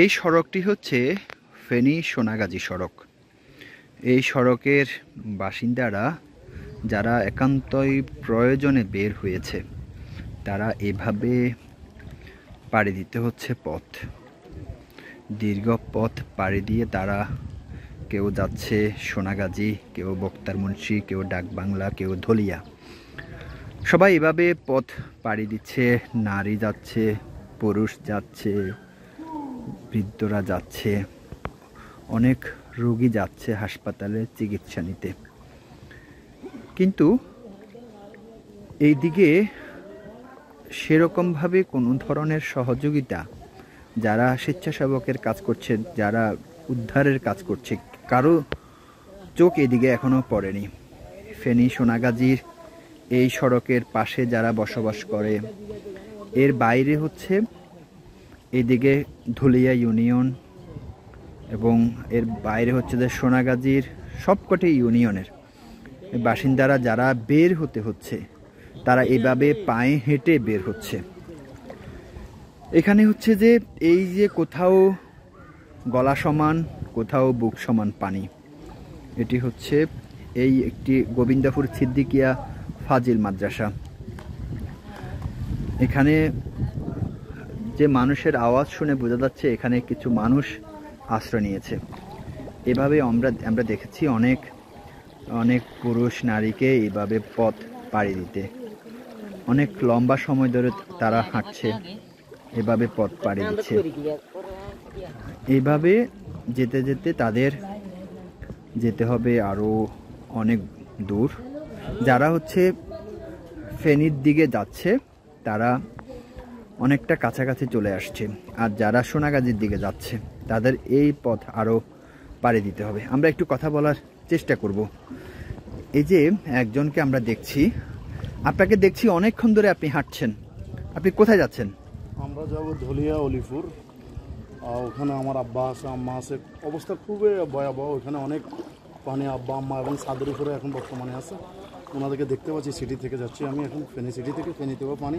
এই সড়কটি হচ্ছে ফেনী সোনাগাজী সড়ক এই সড়কের বাসিন্দারা যারা একান্তই প্রয়োজনে বের হয়েছে তারা এভাবে পাড়ি দিতে হচ্ছে পথ দীর্ঘ পথ পাড়ি দিয়ে তারা কেউ যাচ্ছে সোনাগাজী কেউ বক্তার মুন্সি কেউ ডাকবাংলা কেউ ধলিয়া সবাই এভাবে পথ পাড়ি দিচ্ছে নারী যাচ্ছে পুরুষ যাচ্ছে বৃদ্ধরা যাচ্ছে অনেক রোগী যাচ্ছে হাসপাতালে চিকিৎসা নিতে কিন্তু এই দিকে সেরকমভাবে কোনো ধরনের সহযোগিতা যারা স্বেচ্ছাসেবকের কাজ করছে যারা উদ্ধারের কাজ করছে কারো চোখ এদিকে এখনও পড়েনি ফেনী সোনাগাজীর এই সড়কের পাশে যারা বসবাস করে এর বাইরে হচ্ছে এদিকে ধুলিয়া ইউনিয়ন এবং এর বাইরে হচ্ছে যে সোনাগাজীর সবকটি ইউনিয়নের বাসিন্দারা যারা বের হতে হচ্ছে তারা এভাবে পায়ে হেঁটে বের হচ্ছে এখানে হচ্ছে যে এই যে কোথাও গলা সমান কোথাও বুক সমান পানি এটি হচ্ছে এই একটি গোবিন্দাপুর সিদ্দিকিয়া ফাজিল মাদ্রাসা এখানে যে মানুষের আওয়াজ শুনে বোঝা যাচ্ছে এখানে কিছু মানুষ আশ্রয় নিয়েছে এভাবে আমরা আমরা দেখেছি অনেক অনেক পুরুষ নারীকে এভাবে পথ পাড়ি দিতে অনেক লম্বা সময় ধরে তারা হাঁটছে এভাবে পথ পাড়ি দিচ্ছে এভাবে যেতে যেতে তাদের যেতে হবে আরও অনেক দূর যারা হচ্ছে ফেনীর দিকে যাচ্ছে তারা অনেকটা কাছাকাছি চলে আসছে আর যারা সোনাগাজীর দিকে যাচ্ছে তাদের এই পথ আরও পাড়ি দিতে হবে আমরা একটু কথা বলার চেষ্টা করব এই যে একজনকে আমরা দেখছি আপনাকে দেখছি অনেকক্ষণ ধরে আপনি হাঁটছেন আপনি কোথায় যাচ্ছেন আমরা যাব ধলিয়া অলিপুর ওখানে আমার আব্বা আছে আম্মা আছে অবস্থা খুবই ভয়াবহ ওখানে অনেক পানি আব্বা আম্মা এবং সাদর উপরে এখন বর্তমানে আছে ওনাদেরকে দেখতে পাচ্ছি সিটি থেকে যাচ্ছি আমি এখন ফেনি সিটি থেকে ফেনি দেবো পানি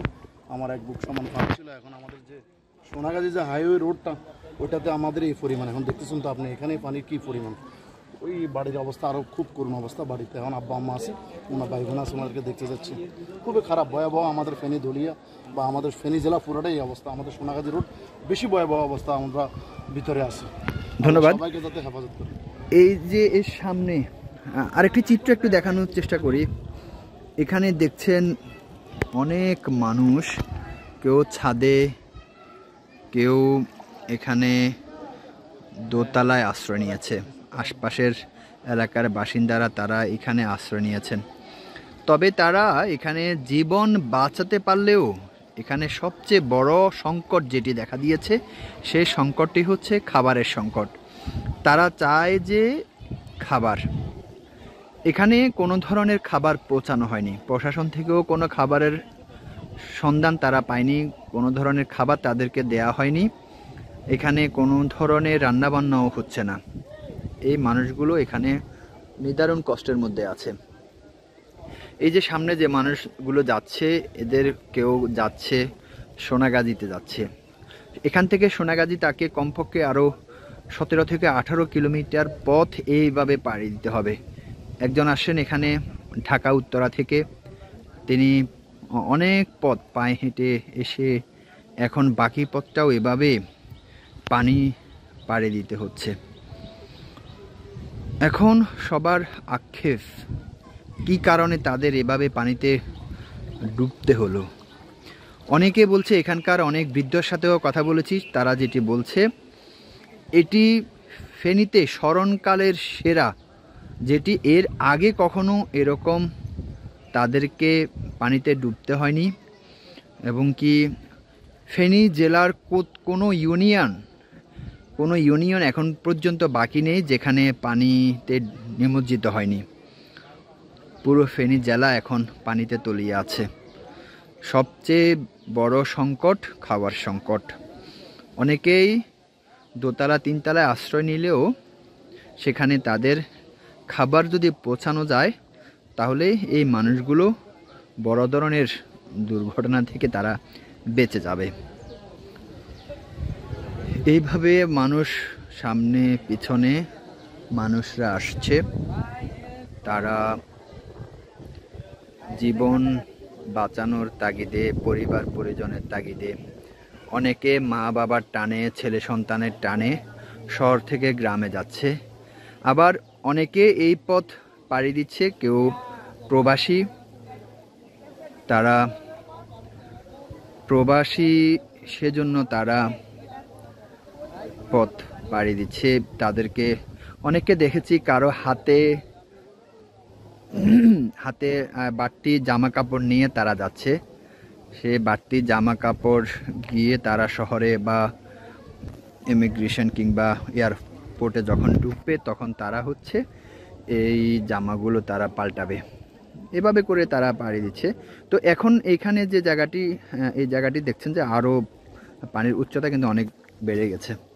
আমার এক বুক সমান ফাঁক ছিল এখন আমাদের যে সোনাগাজী যে হাইওয়ে রোডটা ওটাতে আমাদের এই পরিমাণ এখন দেখতেছেন তো আপনি এখানে পানির কী পরিমাণ ওই বাড়ির অবস্থা আরও খুব করুণ অবস্থা বাড়িতে এখন আব্বা আম্মা আছে ওনার ভাই বোন আছে ওনাদেরকে দেখতে যাচ্ছি খুবই খারাপ ভয়াবহ আমাদের ফেনী দলিয়া বা আমাদের ফেনী জেলা পুরোটাই অবস্থা আমাদের সোনাগাজী রোড বেশি ভয়াবহ অবস্থা আমরা ভিতরে আছি ধন্যবাদ সবাইকে যাতে হেফাজত করি এই যে এর সামনে আরেকটি চিত্র একটু দেখানোর চেষ্টা করি এখানে দেখছেন অনেক মানুষ কেউ ছাদে কেউ এখানে দোতলায় আশ্রয় নিয়েছে আশপাশের এলাকার বাসিন্দারা তারা এখানে আশ্রয় নিয়েছেন তবে তারা এখানে জীবন বাঁচাতে পারলেও এখানে সবচেয়ে বড় সংকট যেটি দেখা দিয়েছে সেই সংকটটি হচ্ছে খাবারের সংকট তারা চায় যে খাবার এখানে কোনো ধরনের খাবার পৌঁছানো হয়নি প্রশাসন থেকেও কোনো খাবারের সন্ধান তারা পায়নি কোনো ধরনের খাবার তাদেরকে দেয়া হয়নি এখানে কোনো ধরনের রান্নাবান্নাও হচ্ছে না এই মানুষগুলো এখানে নিদারুণ কষ্টের মধ্যে আছে এই যে সামনে যে মানুষগুলো যাচ্ছে এদের কেউ যাচ্ছে সোনাগাজীতে যাচ্ছে এখান থেকে সোনাগাজী তাকে কমপক্ষে আরও সতেরো থেকে আঠারো কিলোমিটার পথ এইভাবে পাড়ি দিতে হবে একজন আসেন এখানে ঢাকা উত্তরা থেকে তিনি অনেক পথ পায়ে হেঁটে এসে এখন বাকি পথটাও এভাবে পানি পাড়ে দিতে হচ্ছে এখন সবার আক্ষেপ কি কারণে তাদের এভাবে পানিতে ডুবতে হলো অনেকে বলছে এখানকার অনেক বৃদ্ধর সাথেও কথা বলেছি তারা যেটি বলছে এটি ফেনীতে স্মরণকালের সেরা যেটি এর আগে কখনো এরকম তাদেরকে পানিতে ডুবতে হয়নি এবং কি ফেনী জেলার কোনো ইউনিয়ন কোনো ইউনিয়ন এখন পর্যন্ত বাকি নেই যেখানে পানিতে নিমজ্জিত হয়নি পুরো ফেনী জেলা এখন পানিতে তলিয়ে আছে সবচেয়ে বড় সংকট খাবার সংকট অনেকেই দোতলা তিনতলায় আশ্রয় নিলেও সেখানে তাদের খাবার যদি পৌঁছানো যায় তাহলে এই মানুষগুলো বড় ধরনের দুর্ঘটনা থেকে তারা বেঁচে যাবে এইভাবে মানুষ সামনে পিছনে মানুষরা আসছে তারা জীবন বাঁচানোর তাগিদে পরিবার পরিজনের তাগিদে অনেকে মা বাবার টানে ছেলে সন্তানের টানে শহর থেকে গ্রামে যাচ্ছে আবার অনেকে এই পথ পাড়ি দিচ্ছে কেউ প্রবাসী তারা প্রবাসী সেজন্য তারা পথ পাড়ি দিচ্ছে তাদেরকে অনেকে দেখেছি কারো হাতে হাতে বাড়তি জামা কাপড় নিয়ে তারা যাচ্ছে সে বাড়তি জামা কাপড় গিয়ে তারা শহরে বা ইমিগ্রেশন কিংবা এয়ার কোর্টে যখন ঢুকবে তখন তারা হচ্ছে এই জামাগুলো তারা পাল্টাবে এভাবে করে তারা পাড়ি দিচ্ছে তো এখন এইখানে যে জায়গাটি হ্যাঁ, এই জায়গাটি দেখছেন যে আরও পানির উচ্চতা কিন্তু অনেক বেড়ে গেছে